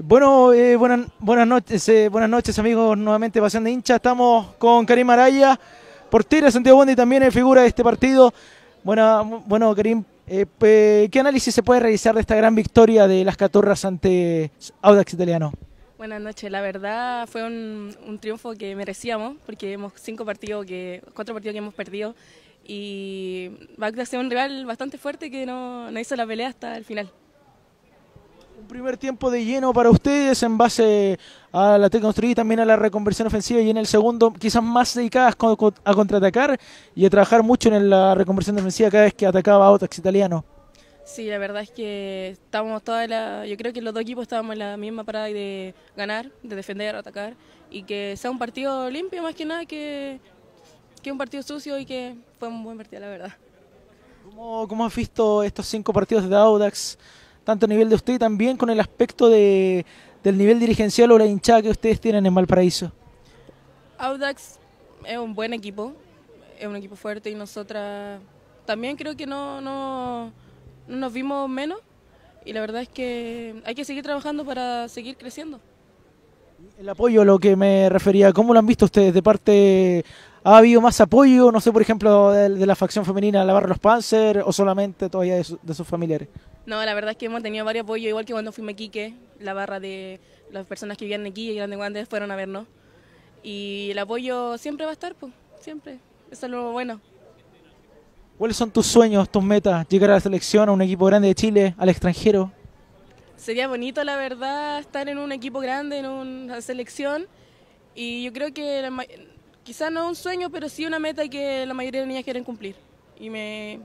Bueno, eh, buenas, buenas noches, eh, buenas noches amigos, nuevamente Pasión de Hincha, estamos con Karim Araya, portero Santiago Bondi también en figura de este partido. Bueno, bueno Karim, eh, ¿qué análisis se puede realizar de esta gran victoria de las Catorras ante Audax Italiano? Buenas noches, la verdad fue un, triunfo que merecíamos porque hemos cinco partidos que, cuatro partidos que hemos perdido y va a ser un rival bastante fuerte que no hizo la pelea hasta el final primer tiempo de lleno para ustedes en base a la T y también a la reconversión ofensiva y en el segundo quizás más dedicadas a contraatacar y a trabajar mucho en la reconversión defensiva cada vez que atacaba Audax italiano. Sí, la verdad es que estábamos todas la, yo creo que los dos equipos estábamos en la misma parada de ganar, de defender, atacar y que sea un partido limpio más que nada que, que un partido sucio y que fue un buen partido la verdad. ¿Cómo, cómo has visto estos cinco partidos de Audax? tanto a nivel de usted y también con el aspecto de, del nivel dirigencial o la hinchada que ustedes tienen en Valparaíso. Audax es un buen equipo, es un equipo fuerte y nosotras también creo que no, no nos vimos menos y la verdad es que hay que seguir trabajando para seguir creciendo. El apoyo a lo que me refería, ¿cómo lo han visto ustedes de parte ¿Ha habido más apoyo, no sé, por ejemplo, de, la facción femenina, la barra Los Panzer, o solamente todavía de, sus familiares? No, la verdad es que hemos tenido varios apoyos, igual que cuando fui a la barra de las personas que vivían aquí y Grande Guantes fueron a vernos. Y el apoyo siempre va a estar, pues, siempre. Eso es lo bueno. ¿Cuáles son tus sueños, tus metas? ¿Llegar a la selección, a un equipo grande de Chile, al extranjero? Sería bonito, la verdad, estar en un equipo grande, en una selección. Y yo creo que quizás no un sueño, pero sí una meta que la mayoría de las niñas quieren cumplir. Y me,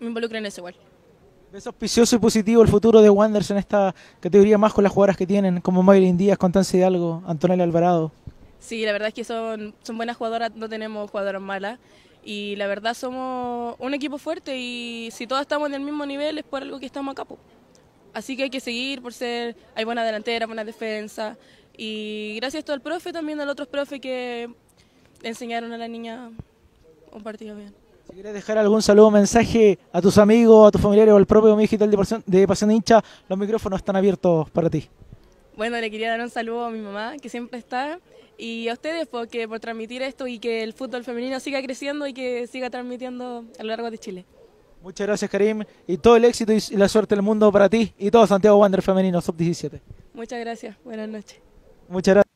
me involucro en eso igual. ¿Ves auspicioso y positivo el futuro de Wanders en esta categoría más con las jugadoras que tienen, como Maylin Díaz, Constancia Hidalgo, Antonella Alvarado? Sí, la verdad es que son, son buenas jugadoras, no tenemos jugadoras malas. Y la verdad somos un equipo fuerte y si todas estamos en el mismo nivel es por algo que estamos a capo. Así que hay que seguir por ser, hay buena delantera, buena defensa. Y gracias todo el profe, también al otro otros que enseñaron a la niña un partido bien. Si quieres dejar algún saludo, mensaje a tus amigos, a tus familiares o al propio digital de Pasión, de Pasión Hincha, los micrófonos están abiertos para ti. Bueno, le quería dar un saludo a mi mamá, que siempre está, y a ustedes porque pues, por transmitir esto y que el fútbol femenino siga creciendo y que siga transmitiendo a lo largo de Chile. Muchas gracias, Karim, y todo el éxito y la suerte del mundo para ti y todo Santiago Wander femenino, sub 17. Muchas gracias, buenas noches. Muchas gracias.